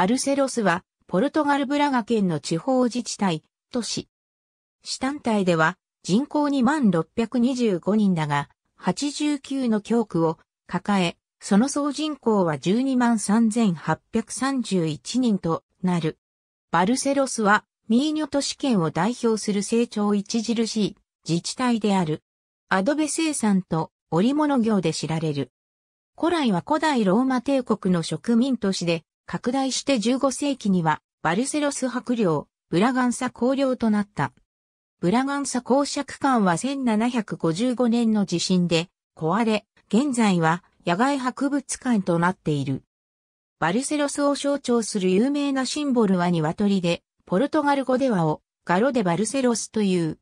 バルセロスは、ポルトガルブラガ県の地方自治体、都市。市単体では、人口2万625人だが、89の教区を抱え、その総人口は12万3831人となる。バルセロスは、ミーニョ都市圏を代表する成長著しい自治体である。アドベ生産と織物業で知られる。古来は古代ローマ帝国の植民都市で、拡大して15世紀には、バルセロス伯領、ブラガンサ公領となった。ブラガンサ公爵館は1755年の地震で壊れ、現在は野外博物館となっている。バルセロスを象徴する有名なシンボルは鶏で、ポルトガル語ではを、ガロでバルセロスという。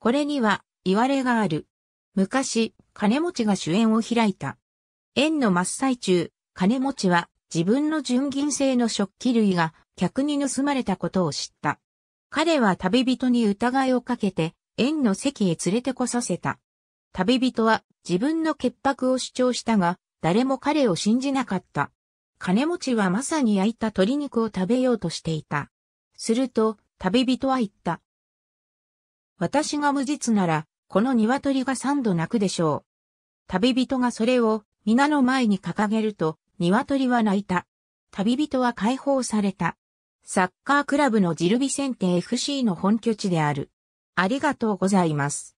これには、言われがある。昔、金持ちが主演を開いた。縁の真っ最中、金持ちは自分の純銀製の食器類が客に盗まれたことを知った。彼は旅人に疑いをかけて、縁の席へ連れてこさせた。旅人は自分の潔白を主張したが、誰も彼を信じなかった。金持ちはまさに焼いた鶏肉を食べようとしていた。すると、旅人は言った。私が無実なら、この鶏が三度泣くでしょう。旅人がそれを皆の前に掲げると、鶏は泣いた。旅人は解放された。サッカークラブのジルビセンテ FC の本拠地である。ありがとうございます。